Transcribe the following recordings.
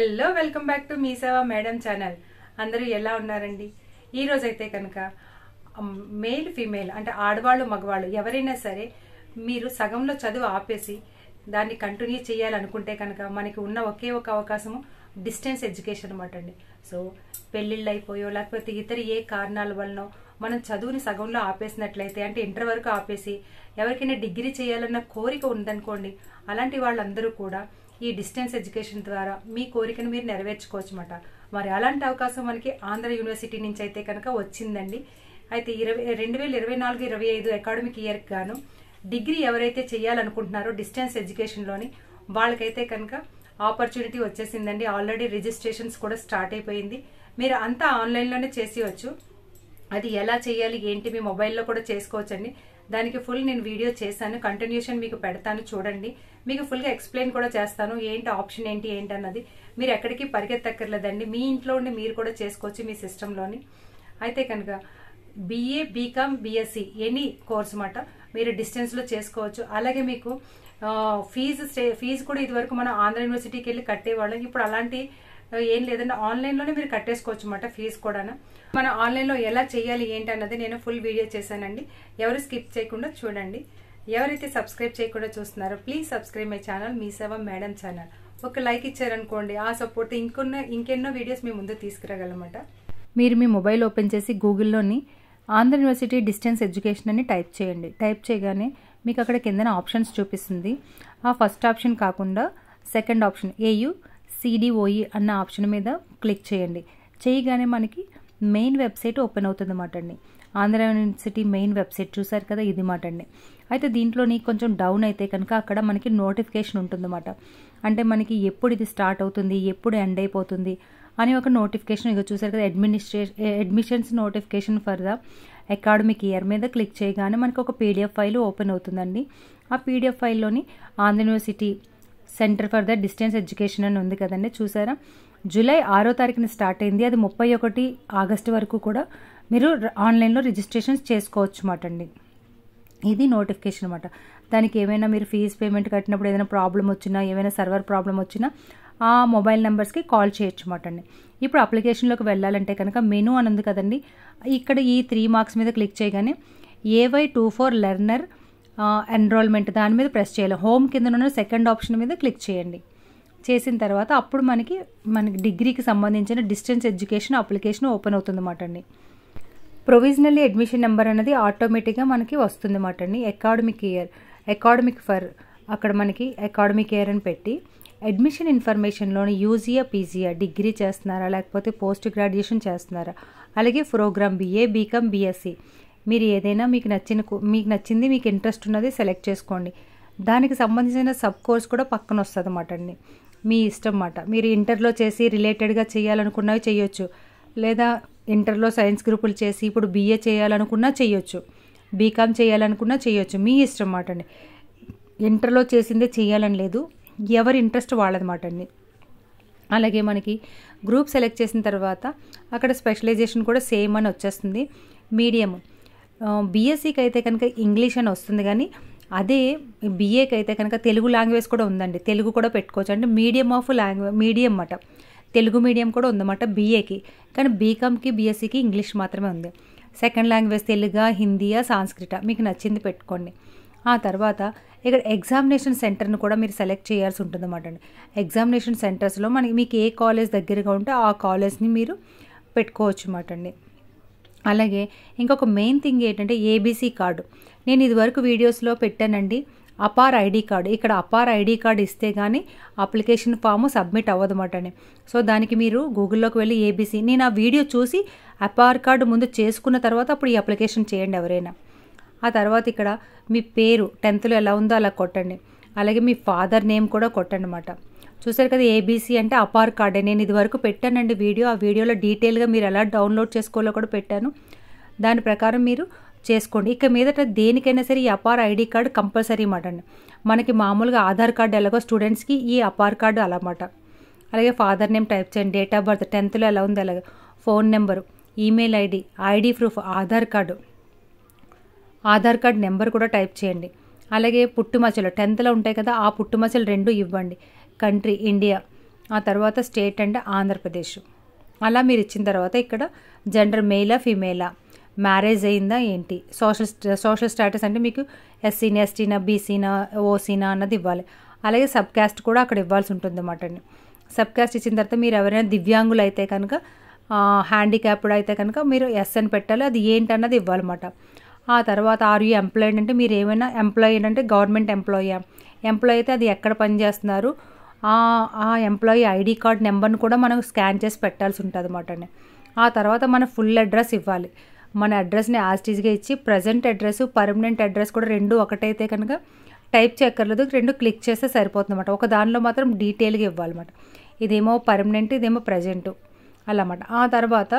hello welcome back to Mee Seva madam channel అందరూ ఎలా ఉన్నారండి ఈరోజైతే అయితే కనుక మేల్ ఫీమేల్ అంటే ఆడవాళ్ళు మగవాళ్ళు ఎవరైనా సరే మీరు సగంలో చదువు ఆపేసి దాన్ని కంటిన్యూ చేయాలనుకుంటే కనుక మనకి ఉన్న ఒకే ఒక అవకాశము డిస్టెన్స్ ఎడ్యుకేషన్ అనమాట అండి సో పెళ్ళిళ్ళు అయిపోయో లేకపోతే ఇతర ఏ కారణాల వలన మనం చదువుని సగంలో ఆపేసినట్లయితే అంటే ఇంటర్ వరకు ఆపేసి ఎవరికైనా డిగ్రీ చేయాలన్న కోరిక ఉందనుకోండి అలాంటి వాళ్ళందరూ కూడా ఈ డిస్టెన్స్ ఎడ్యుకేషన్ ద్వారా మీ కోరికను మీరు నెరవేర్చుకోవచ్చు అన్నమాట మరి అలాంటి అవకాశం మనకి ఆంధ్ర యూనివర్సిటీ నుంచి అయితే కనుక వచ్చిందండి అయితే ఇరవై రెండు వేల ఇరవై నాలుగు ఇరవై ఐదు అకాడమిక్ ఇయర్కి గాను డిగ్రీ ఎవరైతే చేయాలనుకుంటున్నారో డిస్టెన్స్ ఎడ్యుకేషన్లోని వాళ్ళకైతే కనుక ఆపర్చునిటీ వచ్చేసిందండి ఆల్రెడీ రిజిస్ట్రేషన్స్ కూడా స్టార్ట్ అయిపోయింది మీరు అంతా ఆన్లైన్లోనే చేసేయచ్చు అది ఎలా చేయాలి ఏంటి మీ మొబైల్లో కూడా చేసుకోవచ్చండి దానికి ఫుల్ నేను వీడియో చేశాను కంటిన్యూషన్ మీకు పెడతాను చూడండి మీకు ఫుల్గా ఎక్స్ప్లెయిన్ కూడా చేస్తాను ఏంటి ఆప్షన్ ఏంటి ఏంటి అన్నది మీరు ఎక్కడికి పరిగెత్తక్కర్లేదండి మీ ఇంట్లో ఉండి మీరు కూడా చేసుకోవచ్చు మీ సిస్టంలోని అయితే కనుక BA BCom BSc any course అన్నమాట మీరు డిస్టెన్స్లో చేసుకోవచ్చు అలాగే మీకు ఫీజు ఫీజు కూడా ఇదివరకు మనం ఆంధ్ర యూనివర్సిటీకి వెళ్ళి కట్టేవాళ్ళం ఇప్పుడు అలాంటి ఏం లేదంటే ఆన్లైన్లోనే మీరు కట్టేసుకోవచ్చు అనమాట ఫీజు కూడా మనం ఆన్లైన్లో ఎలా చేయాలి ఏంటి అన్నది నేను ఫుల్ వీడియో చేశానండి ఎవరు స్కిప్ చేయకుండా చూడండి ఎవరైతే సబ్స్క్రైబ్ చేయకుండా చూస్తున్నారో please subscribe my channel Mee Seva madam channel ఒక లైక్ ఇచ్చారనుకోండి ఆ సపోర్ట్ ఇంకొన్న ఇంకెన్నో వీడియోస్ మీ ముందు తీసుకురాగలమాట మీరు మీ మొబైల్ ఓపెన్ చేసి గూగుల్లోని ఆంధ్ర యూనివర్సిటీ డిస్టెన్స్ ఎడ్యుకేషన్ అని టైప్ చేయండి టైప్ చేయగానే మీకు అక్కడ కిందన ఆప్షన్స్ చూపిస్తుంది ఆ ఫస్ట్ ఆప్షన్ కాకుండా సెకండ్ ఆప్షన్ ఏయు సీడీఓఈ అన్న ఆప్షన్ మీద క్లిక్ చేయండి చేయగానే మనకి మెయిన్ వెబ్సైట్ ఓపెన్ అవుతుంది అన్నమాట అండి ఆంధ్ర యూనివర్సిటీ మెయిన్ వెబ్సైట్ చూసారు కదా ఇది మాట అండి అయితే దీంట్లోని కొంచెం డౌన్ అయితే కనుక అక్కడ మనకి నోటిఫికేషన్ ఉంటుందన్నమాట అంటే మనకి ఎప్పుడు ఇది స్టార్ట్ అవుతుంది ఎప్పుడు ఎండ్ అయిపోతుంది అని ఒక నోటిఫికేషన్ ఇక చూసారు కదా అడ్మినిస్ట్రే admissions notification for the academic year మీద క్లిక్ చేయగానే మనకు ఒక పీడిఎఫ్ ఫైల్ ఓపెన్ అవుతుందండి ఆ పీడిఎఫ్ ఫైల్లోని Andhra university centre for the distance education అని ఉంది కదండి చూసారా జూలై ఆరో తారీఖున స్టార్ట్ అయింది అది ముప్పై ఒకటి ఆగస్టు వరకు కూడా మీరు ఆన్లైన్లో రిజిస్ట్రేషన్స్ చేసుకోవచ్చు మాట అండి ఇది నోటిఫికేషన్ అనమాట దానికి ఏమైనా మీరు ఫీజు పేమెంట్ కట్టినప్పుడు ఏదైనా ప్రాబ్లం వచ్చినా ఏమైనా సర్వర్ ప్రాబ్లం వచ్చినా ఆ మొబైల్ నెంబర్స్కి కాల్ చేయొచ్చు మాట అండి ఇప్పుడు అప్లికేషన్లోకి వెళ్ళాలంటే కనుక మెనూ అని ఉంది కదండి ఇక్కడ ఈ త్రీ మార్క్స్ మీద క్లిక్ చేయగానే AY two four learner enrolment దాని మీద ప్రెస్ చేయాలి హోమ్ ఉన్న సెకండ్ ఆప్షన్ మీద క్లిక్ చేయండి చేసిన తర్వాత అప్పుడు మనకి మనకి డిగ్రీకి సంబంధించిన డిస్టెన్స్ ఎడ్యుకేషన్ అప్లికేషన్ ఓపెన్ అవుతుంది అండి ప్రొవిజనల్లీ అడ్మిషన్ నెంబర్ అనేది ఆటోమేటిక్గా మనకి వస్తుందన్నమాట అండి అకాడమిక్ ఇయర్ అకాడమిక్ ఫర్ అక్కడ మనకి అకాడమిక్ ఇయర్ అని పెట్టి అడ్మిషన్ ఇన్ఫర్మేషన్లోని యూజీఆ పీజీఆ డిగ్రీ చేస్తున్నారా లేకపోతే పోస్ట్ గ్రాడ్యుయేషన్ చేస్తున్నారా అలాగే ప్రోగ్రామ్ బీఏ బీకామ్ బీఎస్సీ మీరు ఏదైనా మీకు నచ్చిన మీకు నచ్చింది మీకు ఇంట్రెస్ట్ ఉన్నది సెలెక్ట్ చేసుకోండి దానికి సంబంధించిన సబ్ కోర్స్ కూడా పక్కన వస్తుంది అన్నమాట అండి మీ ఇష్టం అన్నమాట మీరు ఇంటర్లో చేసి రిలేటెడ్గా చేయాలనుకున్నవి చేయొచ్చు లేదా ఇంటర్లో సైన్స్ గ్రూపులు చేసి ఇప్పుడు బీఏ చేయాలనుకున్నా చేయొచ్చు బీకామ్ చేయాలనుకున్నా చేయొచ్చు మీ ఇష్టం అన్నమాట అండి ఇంటర్లో చేసిందే చేయాలని లేదు ఎవరి ఇంట్రెస్ట్ వాళ్ళదన్నమాట అండి అలాగే మనకి గ్రూప్ సెలెక్ట్ చేసిన తర్వాత అక్కడ స్పెషలైజేషన్ కూడా సేమ్ అని వచ్చేస్తుంది మీడియం బీఎస్సీకి e అయితే కనుక ఇంగ్లీష్ అని వస్తుంది కానీ అదే బీఏకి అయితే కనుక తెలుగు లాంగ్వేజ్ కూడా ఉందండి తెలుగు కూడా పెట్టుకోవచ్చు అంటే మీడియం ఆఫ్ లాంగ్వేజ్ మీడియం అన్నమాట తెలుగు మీడియం కూడా ఉందన్నమాట బీఏకి కానీ బీకామ్కి బీఎస్సీకి ఇంగ్లీష్ మాత్రమే ఉంది సెకండ్ లాంగ్వేజ్ తెలుగా హిందీయా సాంస్క్రిట మీకు నచ్చింది పెట్టుకోండి ఆ తర్వాత ఇక్కడ ఎగ్జామినేషన్ సెంటర్ను కూడా మీరు సెలెక్ట్ చేయాల్సి ఉంటుంది అన్నమాట అండి ఎగ్జామినేషన్ సెంటర్స్లో మనకి మీకు ఏ కాలేజ్ దగ్గరగా ఉంటే ఆ కాలేజ్ని మీరు పెట్టుకోవచ్చు అన్నమాట అండి అలాగే ఇంకొక మెయిన్ థింగ్ ఏంటంటే ఏబీసీ కార్డు నేను ఇదివరకు వీడియోస్లో పెట్టానండి అపార్ ఐడి కార్డు ఇక్కడ అపార్ ఐడి కార్డు ఇస్తే కానీ అప్లికేషన్ ఫామ్ సబ్మిట్ అవ్వదన్నమాటనే సో దానికి మీరు గూగుల్లోకి వెళ్ళి ఏబీసీ నేను ఆ వీడియో చూసి అపార్ కార్డు ముందు చేసుకున్న తర్వాత అప్పుడు ఈ అప్లికేషన్ చేయండి ఎవరైనా ఆ తర్వాత ఇక్కడ మీ పేరు టెన్త్లో ఎలా ఉందో అలా కొట్టండి అలాగే మీ ఫాదర్ నేమ్ కూడా కొట్టండి అన్నమాట చూసారు కదా ఏబీసీ అంటే అపార్ కార్డ్ నేను ఇదివరకు పెట్టానండి వీడియో ఆ వీడియోలో డీటెయిల్గా మీరు ఎలా డౌన్లోడ్ చేసుకోవాలో కూడా పెట్టాను దాని ప్రకారం మీరు చేసుకోండి ఇక మీదట దేనికైనా సరే ఈ అపార్ ఐడి కార్డు కంపల్సరీ అన్నమాట అండి మనకి మామూలుగా ఆధార్ కార్డు ఎలాగో స్టూడెంట్స్కి ఈ అపార్ కార్డు అన్నమాట అలాగే ఫాదర్ నేమ్ టైప్ చేయండి డేట్ ఆఫ్ బర్త్ టెన్త్లో ఎలా ఉంది అలాగే phone number email ID ID proof Aadhaar card Aadhaar card number కూడా టైప్ చేయండి అలాగే పుట్టుమచ్చలు టెన్త్లో ఉంటాయి కదా ఆ పుట్టుమచ్చలు రెండు ఇవ్వండి కంట్రీ ఇండియా ఆ తర్వాత స్టేట్ అంటే ఆంధ్రప్రదేశ్ అలా మీరు ఇచ్చిన తర్వాత ఇక్కడ జెండర్ మేలా ఫీమేలా మ్యారేజ్ అయిందా ఏంటి సోషల్ సోషల్ స్టేటస్ అంటే మీకు ఎస్సీని ఎస్టీనా బీసీనా ఓసీనా అన్నది ఇవ్వాలి అలాగే సబ్ క్యాస్ట్ కూడా అక్కడ ఇవ్వాల్సి ఉంటుంది అన్నమాట అండి సబ్ క్యాస్ట్ ఇచ్చిన తర్వాత మీరు ఎవరైనా దివ్యాంగులు అయితే కనుక హ్యాండిక్యాప్డ్ అయితే కనుక మీరు ఎస్ అని పెట్టాలి అది ఏంటి అన్నది ఇవ్వాలన్నమాట ఆ తర్వాత ఆరు ఎంప్లాయిడ్ అంటే మీరు ఏమైనా ఎంప్లాయిడ్ అంటే గవర్నమెంట్ ఎంప్లాయీ ఎంప్లాయీ అయితే అది ఎక్కడ పనిచేస్తున్నారు ఆ ఎంప్లాయీ ఐడి కార్డ్ నెంబర్ను కూడా మనం స్కాన్ చేసి పెట్టాల్సి ఉంటుంది అనమాట ఆ తర్వాత మన ఫుల్ అడ్రస్ ఇవ్వాలి మన అడ్రస్ని ఆస్టీజ్గా ఇచ్చి ప్రజెంట్ అడ్రస్ పర్మనెంట్ అడ్రస్ కూడా రెండు ఒకటైతే కనుక టైప్ చేయక్కర్లేదు రెండు క్లిక్ చేస్తే సరిపోతుంది అనమాట ఒక దానిలో మాత్రం డీటెయిల్గా ఇవ్వాలన్నమాట ఇదేమో పర్మనెంట్ ఇదేమో ప్రజెంట్ అలా అన్నమాట ఆ తర్వాత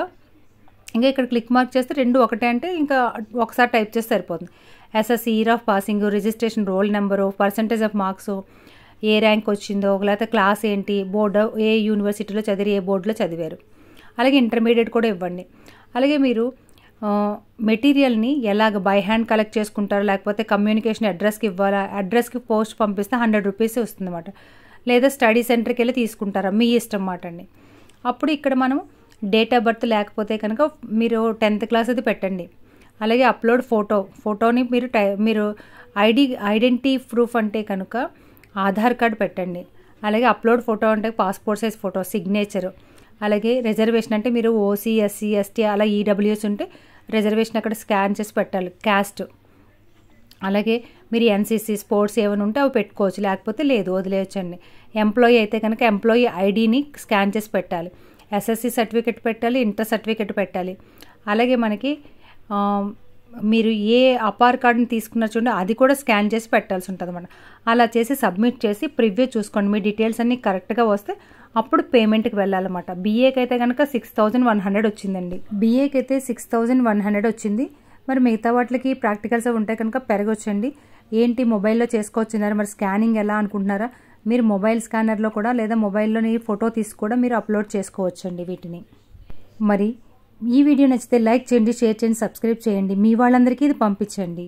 ఇంకా ఇక్కడ క్లిక్ మార్క్ చేస్తే రెండు ఒకటే అంటే ఇంకా ఒకసారి టైప్ చేస్తే సరిపోతుంది SS year of passing registration roll number percentage of marks ఏ ర్యాంక్ వచ్చిందో లేకపోతే క్లాస్ ఏంటి బోర్డు ఏ యూనివర్సిటీలో చదివి ఏ బోర్డులో చదివారు అలాగే ఇంటర్మీడియట్ కూడా ఇవ్వండి అలాగే మీరు మెటీరియల్ని ఎలాగ బై హ్యాండ్ కలెక్ట్ చేసుకుంటారు లేకపోతే కమ్యూనికేషన్ అడ్రస్కి ఇవ్వాలా అడ్రస్కి పోస్ట్ పంపిస్తే హండ్రెడ్ రూపీస్ వస్తుందన్నమాట లేదా స్టడీ సెంటర్కి వెళ్ళి తీసుకుంటారా మీ ఇష్టం అన్నమాట అండి అప్పుడు ఇక్కడ మనం డేట్ ఆఫ్ బర్త్ లేకపోతే కనుక మీరు టెన్త్ క్లాస్ అది పెట్టండి అలాగే అప్లోడ్ ఫోటో ఫోటోని మీరు టై మీరు ఐడి ఐడెంటిటీ ప్రూఫ్ అంటే కనుక ఆధార్ కార్డ్ పెట్టండి అలాగే అప్లోడ్ ఫోటో అంటే పాస్పోర్ట్ సైజ్ ఫోటో సిగ్నేచర్ అలాగే రిజర్వేషన్ అంటే మీరు ఓసీ ఎస్సీ ఎస్టీ అలా ఈడబ్ల్యూఎస్ ఉంటే రిజర్వేషన్ అక్కడ స్కాన్ చేసి పెట్టాలి క్యాస్ట్ అలాగే మీరు ఎన్సీసీ స్పోర్ట్స్ ఏమైనా ఉంటే అవి పెట్టుకోవచ్చు లేకపోతే లేదు వదిలేయచ్చండి ఎంప్లాయీ అయితే కనుక ఎంప్లాయీ ఐడిని స్కాన్ చేసి పెట్టాలి ఎస్ఎస్సి సర్టిఫికెట్ పెట్టాలి ఇంటర్ సర్టిఫికెట్ పెట్టాలి అలాగే మనకి మీరు ఏ అపార్ కార్డుని తీసుకున్నారు చూడండి అది కూడా స్కాన్ చేసి పెట్టాల్సి ఉంటుంది అన్నమాట అలా చేసి సబ్మిట్ చేసి ప్రివ్యూ చూసుకోండి మీ డీటెయిల్స్ అన్నీ కరెక్ట్గా వస్తే అప్పుడు పేమెంట్కి వెళ్ళాలన్నమాట బీఏకి అయితే కనుక సిక్స్ థౌజండ్ వన్ హండ్రెడ్ వచ్చిందండి బీఏకి అయితే సిక్స్ థౌజండ్ వన్ హండ్రెడ్ వచ్చింది మరి మిగతా వాటికి ప్రాక్టికల్స్ ఉంటే కనుక పెరగొచ్చండి ఏంటి మొబైల్లో చేసుకోవచ్చున్నారు మరి స్కానింగ్ ఎలా అనుకుంటున్నారా మీరు మొబైల్ స్కానర్లో కూడా లేదా మొబైల్లోని ఫోటో తీసుకు కూడా మీరు అప్లోడ్ చేసుకోవచ్చండి వీటిని మరి ఈ వీడియో నచ్చితే లైక్ చేయండి షేర్ చేయండి సబ్స్క్రైబ్ చేయండి మీ వాళ్ళందరికీ ఇది పంపించండి